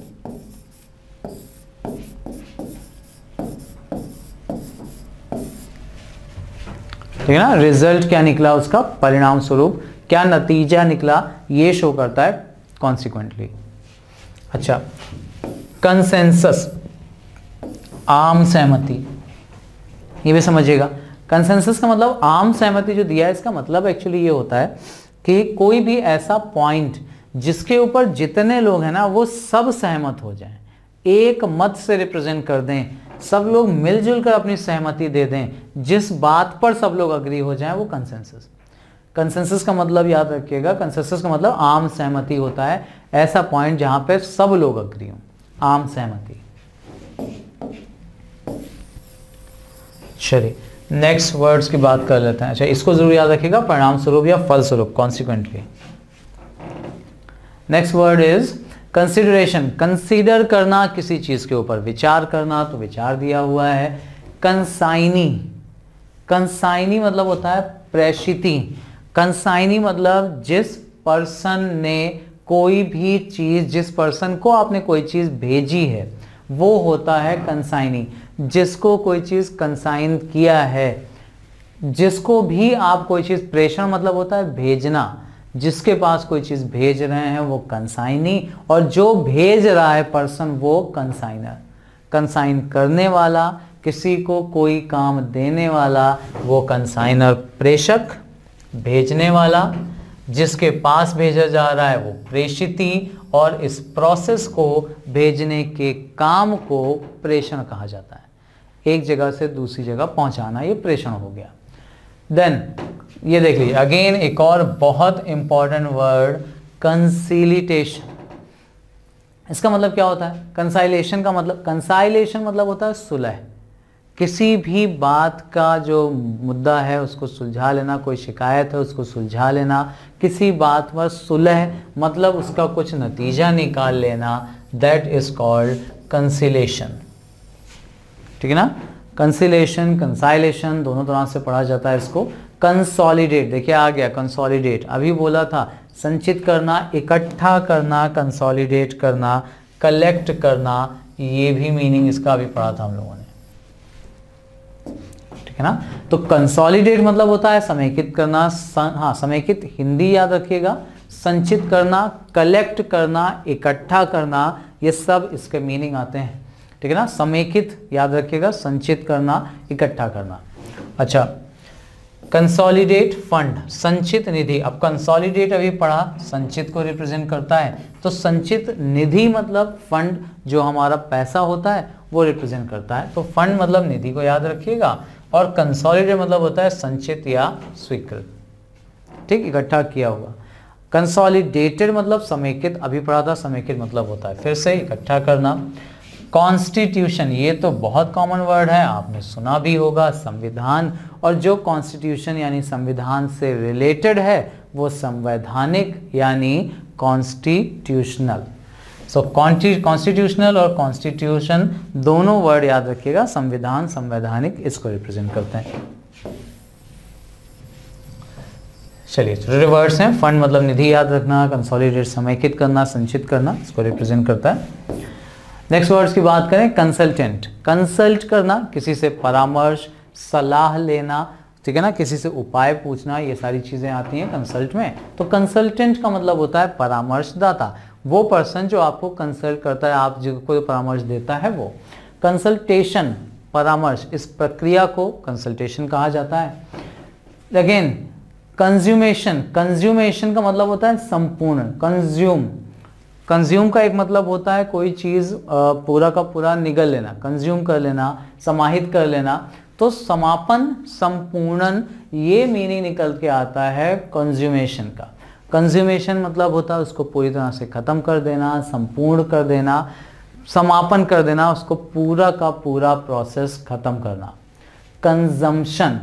ठीक है ना रिजल्ट क्या निकला उसका परिणाम स्वरूप क्या नतीजा निकला ये शो करता है कॉन्सिक्वेंटली अच्छा कंसेंसस आम सहमति ये भी समझिएगा कंसेंसस का मतलब आम सहमति जो दिया है इसका मतलब एक्चुअली ये होता है कि कोई भी ऐसा पॉइंट जिसके ऊपर जितने लोग हैं ना वो सब सहमत हो जाएं एक मत से रिप्रेजेंट कर दें सब लोग मिलजुल कर अपनी सहमति दे दें जिस बात पर सब लोग अग्री हो जाएं वो कंसेंसस कंसेंसस का मतलब याद रखिएगा कंसेंसस का मतलब आम सहमति होता है ऐसा पॉइंट जहां पर सब लोग अग्री हों आम सहमति चलिए नेक्स्ट वर्ड्स की बात कर लेते हैं अच्छा इसको जरूर याद रखिएगा परिणाम स्वरूप या फल स्वरूप consequently next word is consideration consider करना किसी चीज के ऊपर विचार करना तो विचार दिया हुआ है कंसाइनी कंसाइनी मतलब होता है प्रेषिति कंसाइनी मतलब जिस पर्सन ने कोई भी चीज़ जिस पर्सन को आपने कोई चीज़ भेजी है वो होता है कंसाइनी जिसको कोई चीज़ कंसाइन किया है जिसको भी आप कोई चीज़ प्रेषण मतलब होता है भेजना जिसके पास कोई चीज़ भेज रहे हैं वो कंसाइनी और जो भेज रहा है पर्सन वो कंसाइनर कंसाइन करने वाला किसी को कोई काम देने वाला वो कंसाइनर प्रेषक भेजने वाला जिसके पास भेजा जा रहा है वो प्रेषिती और इस प्रोसेस को भेजने के काम को प्रेषण कहा जाता है एक जगह से दूसरी जगह पहुंचाना ये प्रेषण हो गया देन ये देख लीजिए अगेन एक और बहुत इंपॉर्टेंट वर्ड कंसिलिटेशन इसका मतलब क्या होता है कंसाइलेशन का मतलब कंसाइलेशन मतलब होता है सुलह किसी भी बात का जो मुद्दा है उसको सुलझा लेना कोई शिकायत है उसको सुलझा लेना किसी बात पर सुलह मतलब उसका कुछ नतीजा निकाल लेना दैट इज़ कॉल्ड कंसिलेशन ठीक है ना कंसिलेशन कंसाइलेशन दोनों तरह से पढ़ा जाता है इसको कंसोलिडेट देखिए आ गया कंसोलिडेट अभी बोला था संचित करना इकट्ठा करना कंसोलिडेट करना कलेक्ट करना ये भी मीनिंग इसका अभी पढ़ा था हम लोगों ने है ना तो कंसोलिडेट मतलब होता है समेकित करना सं, हाँ समेकित हिंदी याद रखिएगा संचित करना कलेक्ट करना इकट्ठा करना ये सब इसके मीनिंग आते हैं ठीक है ना समेकित याद रखिएगा संचित करना इकट्ठा करना अच्छा कंसोलिडेट फंड संचित निधि अब कंसोलिडेट अभी पढ़ा संचित को रिप्रेजेंट करता है तो संचित निधि मतलब फंड जो हमारा पैसा होता है वो रिप्रेजेंट करता है तो फंड मतलब निधि को याद रखिएगा और कंसोलिडेट मतलब होता है संचित या स्वीकृत ठीक इकट्ठा किया हुआ कंसोलिडेटेड मतलब समेकित अभी पढ़ा था समेकित मतलब होता है फिर से इकट्ठा करना कॉन्स्टिट्यूशन ये तो बहुत कॉमन वर्ड है आपने सुना भी होगा संविधान और जो कॉन्स्टिट्यूशन यानी संविधान से रिलेटेड है वो संवैधानिक यानी कॉन्स्टिट्यूशनल सो कॉन्स्टिट्यूशनल और कॉन्स्टिट्यूशन दोनों वर्ड याद रखिएगा संविधान संवैधानिक इसको रिप्रेजेंट करते हैं चलिए रिवर्स हैं फंड मतलब निधि याद रखना कंसोलिडेट समेकित करना संचित करना इसको रिप्रेजेंट करता है नेक्स्ट वर्ड्स की बात करें कंसल्टेंट कंसल्ट करना किसी से परामर्श सलाह लेना ठीक है ना किसी से उपाय पूछना ये सारी चीज़ें आती हैं कंसल्ट में तो कंसल्टेंट का मतलब होता है परामर्शदाता वो पर्सन जो आपको कंसल्ट करता है आप जिनको परामर्श देता है वो कंसल्टेशन परामर्श इस प्रक्रिया को कंसल्टेशन कहा जाता है अगेन कंज्यूमेशन कंज्यूमेशन का मतलब होता है संपूर्ण कंज्यूम कंज्यूम का एक मतलब होता है कोई चीज़ पूरा का पूरा निगल लेना कंज्यूम कर लेना समाहित कर लेना तो समापन संपूर्णन ये मीनिंग निकल के आता है कंज्यूमेशन का कंज्यूमेशन मतलब होता है उसको पूरी तरह से ख़त्म कर देना संपूर्ण कर देना समापन कर देना उसको पूरा का पूरा प्रोसेस ख़त्म करना कंजम्पशन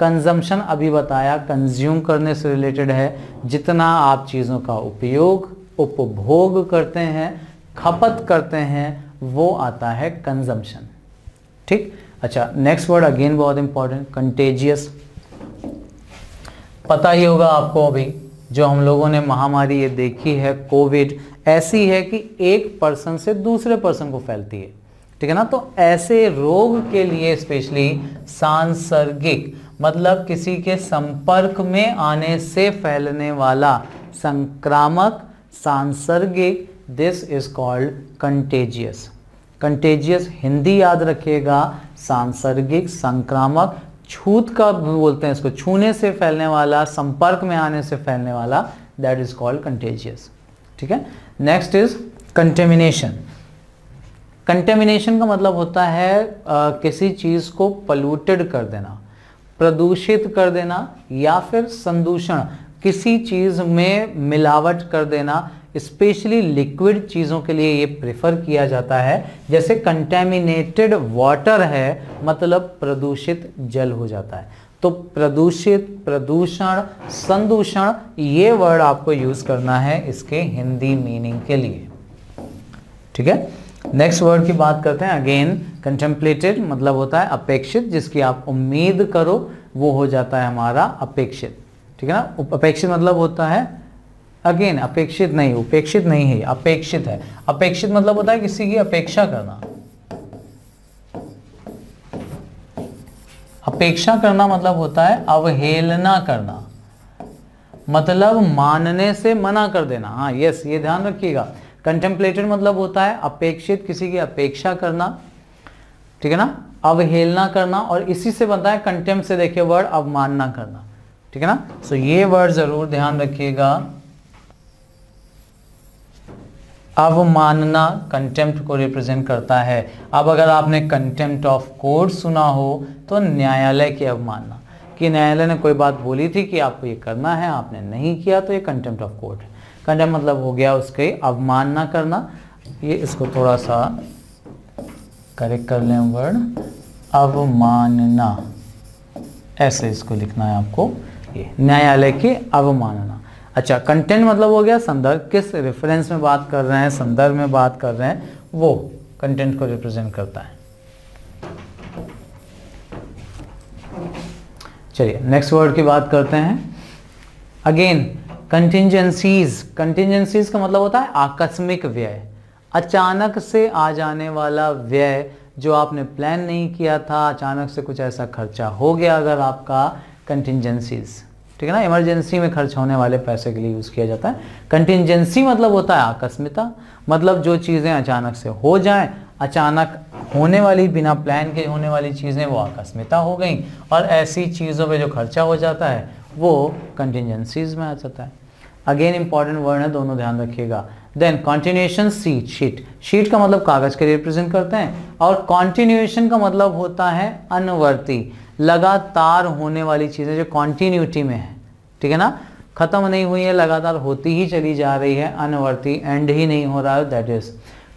कंजम्पशन अभी बताया कंज्यूम करने से रिलेटेड है जितना आप चीज़ों का उपयोग उपभोग करते हैं खपत करते हैं वो आता है कंजम्पशन ठीक अच्छा नेक्स्ट वर्ड अगेन बहुत इंपॉर्टेंट कंटेजियस पता ही होगा आपको अभी जो हम लोगों ने महामारी ये देखी है कोविड ऐसी है कि एक पर्सन से दूसरे पर्सन को फैलती है ठीक है ना तो ऐसे रोग के लिए स्पेशली सांसर्गिक मतलब किसी के संपर्क में आने से फैलने वाला संक्रामक सांसर्गिक this is called contagious contagious Hindi याद रखिएगा सांसर्गिक संक्रामक छूत का बोलते हैं इसको छूने से फैलने वाला संपर्क में आने से फैलने वाला दैट इज कॉल्ड कंटेजियस ठीक है नेक्स्ट इज कंटेमिनेशन कंटेमिनेशन का मतलब होता है आ, किसी चीज़ को पल्यूटेड कर देना प्रदूषित कर देना या फिर संदूषण किसी चीज़ में मिलावट कर देना स्पेशली लिक्विड चीज़ों के लिए ये प्रेफर किया जाता है जैसे कंटेमिनेटेड वाटर है मतलब प्रदूषित जल हो जाता है तो प्रदूषित प्रदूषण संदूषण ये वर्ड आपको यूज़ करना है इसके हिंदी मीनिंग के लिए ठीक है नेक्स्ट वर्ड की बात करते हैं अगेन कंटेम्पलेटेड मतलब होता है अपेक्षित जिसकी आप उम्मीद करो वो हो जाता है हमारा अपेक्षित ठीक है ना अपेक्षित मतलब होता है अगेन अपेक्षित नहीं उपेक्षित नहीं है अपेक्षित है अपेक्षित मतलब होता है किसी की अपेक्षा करना अपेक्षा करना मतलब होता है अवहेलना करना मतलब मानने से मना कर देना हाँ यस ये ध्यान रखिएगा कंटेम्पलेटेड मतलब होता है अपेक्षित किसी की अपेक्षा करना ठीक है ना अवहेलना करना और इसी से बनता है कंटेम्प से देखिए वर्ड अवमानना करना ठीक है ना सो so, ये वर्ड ज़रूर ध्यान रखिएगा अवमानना कंटेम्प्ट को रिप्रेजेंट करता है अब अगर आपने कंटेम्प्ट ऑफ कोर्ट सुना हो तो न्यायालय की अवमानना कि न्यायालय ने कोई बात बोली थी कि आपको ये करना है आपने नहीं किया तो ये कंटेम्प्ट ऑफ कोर्ट है कंटेम्प्ट मतलब हो गया उसके अवमानना करना ये इसको थोड़ा सा करेक्ट कर लें वर्ड अवमानना ऐसे इसको लिखना है आपको ये न्यायालय की अवमानना अच्छा कंटेंट मतलब हो गया संदर्भ किस रेफरेंस में बात कर रहे हैं संदर्भ में बात कर रहे हैं वो कंटेंट को रिप्रेजेंट करता है चलिए नेक्स्ट वर्ड की बात करते हैं अगेन कंटिजेंसीज कंटिजेंसीज का मतलब होता है आकस्मिक व्यय अचानक से आ जाने वाला व्यय जो आपने प्लान नहीं किया था अचानक से कुछ ऐसा खर्चा हो गया अगर आपका कंटिजेंसीज़ ठीक है ना इमरजेंसी में खर्च होने वाले पैसे के लिए यूज़ किया जाता है कंटिजेंसी मतलब होता है आकस्मिकता मतलब जो चीज़ें अचानक से हो जाएं अचानक होने वाली बिना प्लान के होने वाली चीज़ें वो आकस्मिकता हो गई और ऐसी चीज़ों पर जो खर्चा हो जाता है वो कंटिजेंसीज में आ जाता है अगेन इंपॉर्टेंट वर्ड है दोनों ध्यान रखिएगा then continuation seat sheet sheet का मतलब कागज़ के रिप्रेजेंट करते हैं और कॉन्टिन्यूएशन का मतलब होता है अनवर्ती लगातार होने वाली चीज़ें जो कॉन्टीन्यूटी में है ठीक है ना ख़त्म नहीं हुई है लगातार होती ही चली जा रही है अनवर्ती एंड ही नहीं हो रहा है that is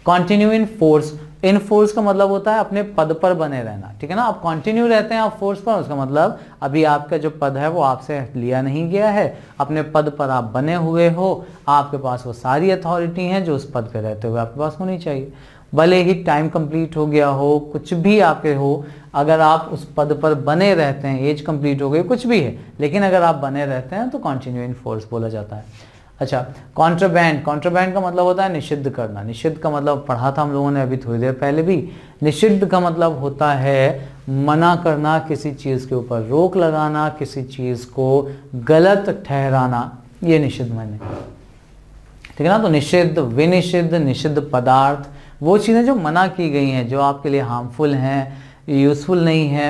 continue in force in force का मतलब होता है अपने पद पर बने रहना ठीक है ना आप कंटिन्यू रहते हैं आप फोर्स पर उसका मतलब अभी आपका जो पद है वो आपसे लिया नहीं गया है अपने पद पर आप बने हुए हो आपके पास वो सारी अथॉरिटी हैं जो उस पद पर रहते हुए आपके पास होनी चाहिए भले ही टाइम कंप्लीट हो गया हो कुछ भी आपके हो अगर आप उस पद पर बने रहते हैं एज कंप्लीट हो गई कुछ भी है लेकिन अगर आप बने रहते हैं तो कॉन्टिन्यू इन फोर्स बोला जाता है अच्छा कॉन्ट्राबैंड कॉन्ट्राबैंड का मतलब होता है निषिद्ध करना निषिद्ध का मतलब पढ़ा था हम लोगों ने अभी थोड़ी देर पहले भी निषिद्ध का मतलब होता है मना करना किसी चीज़ के ऊपर रोक लगाना किसी चीज़ को गलत ठहराना ये निषिद्ध मैंने ठीक है ना तो निषिद्ध विनिषिद्ध निषिद्ध पदार्थ वो चीज़ें जो मना की गई हैं जो आपके लिए हार्मफुल हैं यूज़फुल नहीं है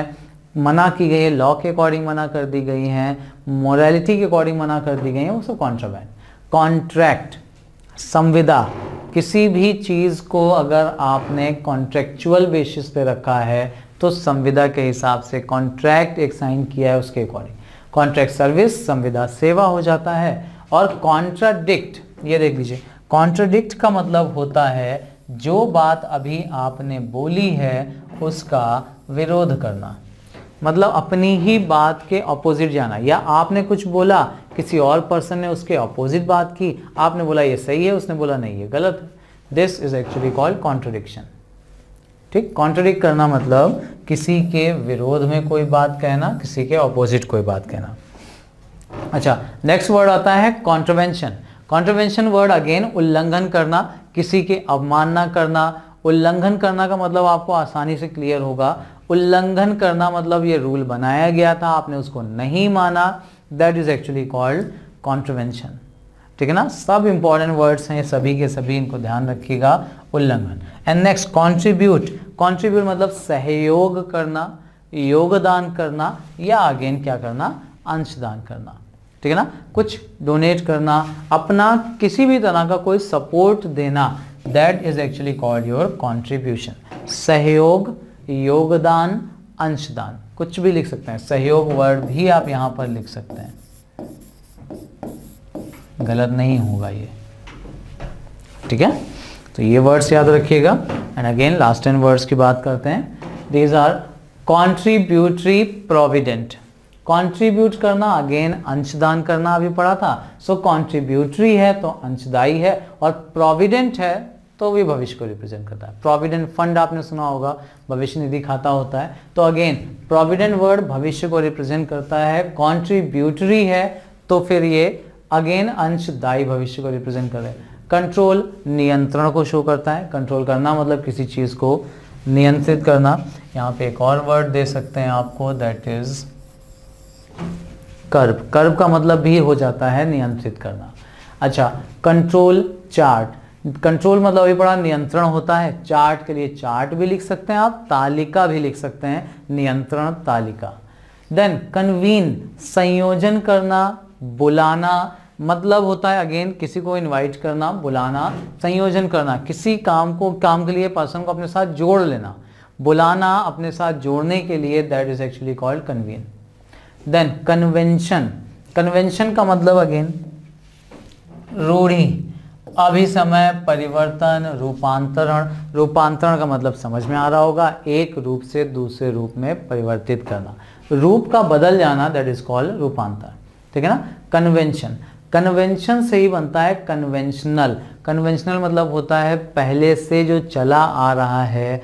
मना की गई है लॉ के अकॉर्डिंग मना कर दी गई हैं मोरालिटी के अकॉर्डिंग मना कर दी गई हैं वो सब कॉन्ट्रोबैंड कॉन्ट्रैक्ट संविदा किसी भी चीज़ को अगर आपने कॉन्ट्रेक्चुअल बेसिस पे रखा है तो संविदा के हिसाब से कॉन्ट्रैक्ट एक साइन किया है उसके अकॉर्डिंग कॉन्ट्रैक्ट सर्विस संविदा सेवा हो जाता है और कॉन्ट्राडिक्ट ये देख लीजिए कॉन्ट्राडिक्ट का मतलब होता है जो बात अभी आपने बोली है उसका विरोध करना मतलब अपनी ही बात के ऑपोजिट जाना या आपने कुछ बोला किसी और पर्सन ने उसके ऑपोजिट बात की आपने बोला ये सही है उसने बोला नहीं ये गलत है this is actually called contradiction ठीक कॉन्ट्रोडिक्ट करना मतलब किसी के विरोध में कोई बात कहना किसी के ऑपोजिट कोई बात कहना अच्छा नेक्स्ट वर्ड आता है कॉन्ट्रोवेंशन कॉन्ट्रोवेंशन वर्ड अगेन उल्लंघन करना किसी के ना करना उल्लंघन करना का मतलब आपको आसानी से क्लियर होगा उल्लंघन करना मतलब ये रूल बनाया गया था आपने उसको नहीं माना that is actually called contravention ठीक है ना सब इंपॉर्टेंट वर्ड्स हैं सभी के सभी इनको ध्यान रखिएगा उल्लंघन एंड नेक्स्ट कॉन्ट्रीब्यूट कॉन्ट्रीब्यूट मतलब सहयोग करना योगदान करना या अगेन क्या करना अंशदान करना ठीक है ना कुछ डोनेट करना अपना किसी भी तरह का कोई सपोर्ट देना that is actually called your contribution सहयोग योगदान अंशदान कुछ भी लिख सकते हैं सहयोग वर्ड भी आप यहां पर लिख सकते हैं गलत नहीं होगा ये ठीक है तो ये वर्ड्स याद रखिएगा and again last ten words की बात करते हैं these are contributory provident contribute करना अगेन अंशदान करना अभी पढ़ा था सो so, कॉन्ट्रीब्यूटरी है तो अंशदायी है और प्रोविडेंट है तो भी भविष्य को रिप्रेजेंट करता है प्रोविडेंट फंड आपने सुना होगा भविष्य निधि खाता होता है तो अगेन प्रोविडेंट वर्ड भविष्य को रिप्रेजेंट करता है कॉन्ट्रीब्यूटरी है तो फिर ये अगेन अंशदायी भविष्य को रिप्रेजेंट करे कंट्रोल नियंत्रण को शो करता है कंट्रोल करना मतलब किसी चीज़ को नियंत्रित करना यहाँ पे एक और वर्ड दे सकते हैं आपको दैट इज़ कर्व कर्व का मतलब भी हो जाता है नियंत्रित करना अच्छा कंट्रोल चार्ट कंट्रोल मतलब अभी पढ़ा नियंत्रण होता है चार्ट के लिए चार्ट भी लिख सकते हैं आप तालिका भी लिख सकते हैं नियंत्रण तालिका देन कन्वीन संयोजन करना बुलाना मतलब होता है अगेन किसी को इनवाइट करना बुलाना संयोजन करना किसी काम को काम के लिए पर्सन को अपने साथ जोड़ लेना बुलाना अपने साथ जोड़ने के लिए that is actually called convene then convention convention का मतलब अगेन रूढ़ी अभी समय परिवर्तन रूपांतरण रूपांतरण का मतलब समझ में आ रहा होगा एक रूप से दूसरे रूप में परिवर्तित करना रूप का बदल जाना दैट इज कॉल्ड रूपांतरण ठीक है ना कन्वेंशन कन्वेंशन से ही बनता है कन्वेंशनल कन्वेंशनल मतलब होता है पहले से जो चला आ रहा है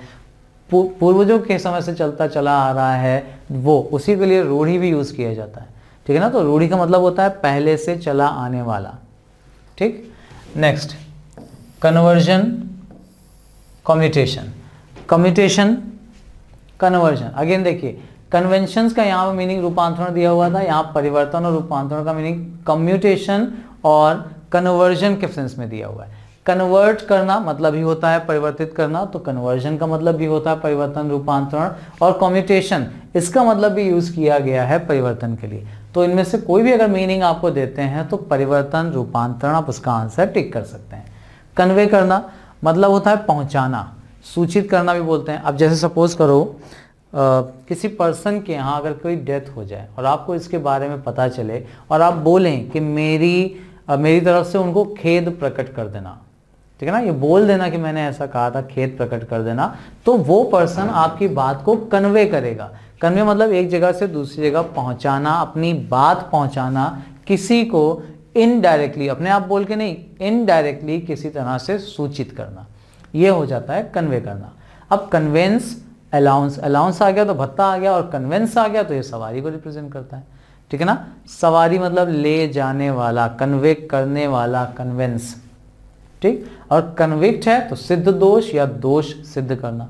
पूर्वजों के समय से चलता चला आ रहा है वो उसी के लिए रूढ़ी भी यूज़ किया जाता है ठीक है ना तो रूढ़ी का मतलब होता है पहले से चला आने वाला ठीक next conversion commutation commutation conversion again देखिए कन्वेंशन का यहां पर मीनिंग रूपांतरण दिया हुआ था यहां परिवर्तन और रूपांतरण का मीनिंग कम्यूटेशन और कन्वर्जन के सेंस में दिया हुआ है कन्वर्ट करना मतलब ही होता है परिवर्तित करना तो कन्वर्जन का मतलब भी होता है परिवर्तन रूपांतरण और कॉम्यूटेशन इसका मतलब भी यूज़ किया गया है परिवर्तन के लिए तो इनमें से कोई भी अगर मीनिंग आपको देते हैं तो परिवर्तन रूपांतरण आप उसका आंसर टिक कर सकते हैं कन्वे करना मतलब होता है पहुंचाना सूचित करना भी बोलते हैं अब जैसे सपोज करो आ, किसी पर्सन के यहाँ अगर कोई डेथ हो जाए और आपको इसके बारे में पता चले और आप बोलें कि मेरी आ, मेरी तरफ से उनको खेद प्रकट कर देना ठीक है ना ये बोल देना कि मैंने ऐसा कहा था खेत प्रकट कर देना तो वो पर्सन आपकी बात को कन्वे करेगा कन्वे मतलब एक जगह से दूसरी जगह पहुंचाना अपनी बात पहुंचाना किसी को इनडायरेक्टली अपने आप बोल के नहीं इनडायरेक्टली किसी तरह से सूचित करना ये हो जाता है कन्वे करना अब कन्वेंस अलाउंस अलाउंस आ गया तो भत्ता आ गया और कन्वेंस आ गया तो ये सवारी को रिप्रेजेंट करता है ठीक है ना सवारी मतलब ले जाने वाला कन्वे करने वाला कन्वेंस ठीक और कन्विक्ट है तो सिद्ध दोष या दोष सिद्ध करना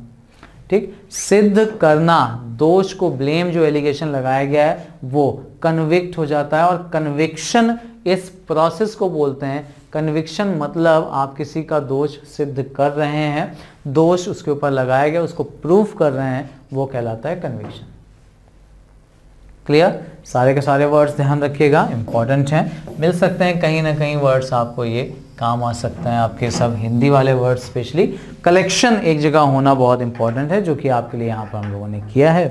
ठीक सिद्ध करना दोष को ब्लेम जो एलिगेशन लगाया गया है वो कन्विक्ट हो जाता है और कन्विक्शन इस प्रोसेस को बोलते हैं कन्विक्शन मतलब आप किसी का दोष सिद्ध कर रहे हैं दोष उसके ऊपर लगाया गया उसको प्रूफ कर रहे हैं वो कहलाता है कन्विक्शन क्लियर सारे के सारे वर्ड्स ध्यान रखिएगा इंपॉर्टेंट हैं मिल सकते हैं कहीं ना कहीं वर्ड्स आपको ये काम आ सकता है आपके सब हिंदी वाले वर्ड स्पेशली कलेक्शन एक जगह होना बहुत इंपॉर्टेंट है जो कि आपके लिए यहाँ पर हम लोगों ने किया है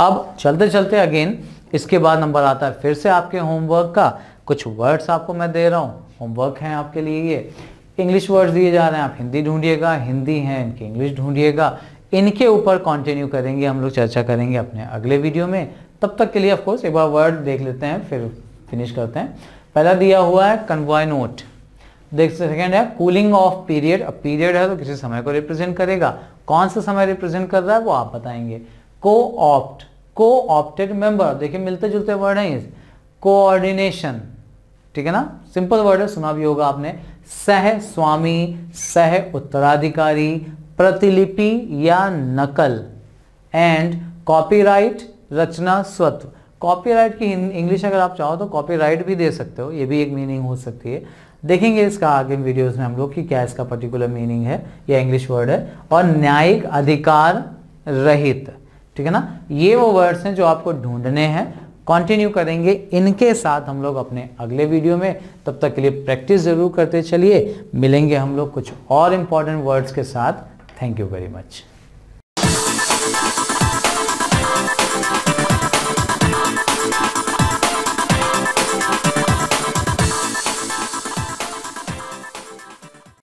अब चलते चलते अगेन इसके बाद नंबर आता है फिर से आपके होमवर्क का कुछ वर्ड्स आपको मैं दे रहा हूँ होमवर्क हैं आपके लिए ये इंग्लिश वर्ड्स दिए जा रहे हैं आप हिंदी ढूंढिएगा हिंदी हैं इनकी इंग्लिश ढूंढिएगा इनके ऊपर कंटिन्यू करेंगे हम लोग चर्चा करेंगे अपने अगले वीडियो में तब तक के लिए ऑफकोर्स एक बार वर्ड देख लेते हैं फिर फिनिश करते हैं पहला दिया हुआ है कन्वॉय नोट देख सेकेंड है कूलिंग ऑफ पीरियड अब पीरियड है तो किसी समय को रिप्रेजेंट करेगा कौन सा समय रिप्रेजेंट कर रहा है वो आप बताएंगे को ऑप्ट को ऑप्टेड मेंबर देखिए मिलते जुलते वर्ड है कोऑर्डिनेशन ठीक है ना सिंपल वर्ड है सुना भी होगा आपने सह स्वामी सह उत्तराधिकारी प्रतिलिपि या नकल एंड कॉपीराइट रचना स्वत्व कॉपीराइट की इंग्लिश अगर आप चाहो तो कॉपीराइट भी दे सकते हो ये भी एक मीनिंग हो सकती है देखेंगे इसका आगे वीडियोस में हम लोग कि क्या इसका पर्टिकुलर मीनिंग है या इंग्लिश वर्ड है और न्यायिक अधिकार रहित ठीक है ना ये वो वर्ड्स हैं जो आपको ढूंढने हैं कंटिन्यू करेंगे इनके साथ हम लोग अपने अगले वीडियो में तब तक के लिए प्रैक्टिस ज़रूर करते चलिए मिलेंगे हम लोग कुछ और इम्पॉर्टेंट वर्ड्स के साथ थैंक यू वेरी मच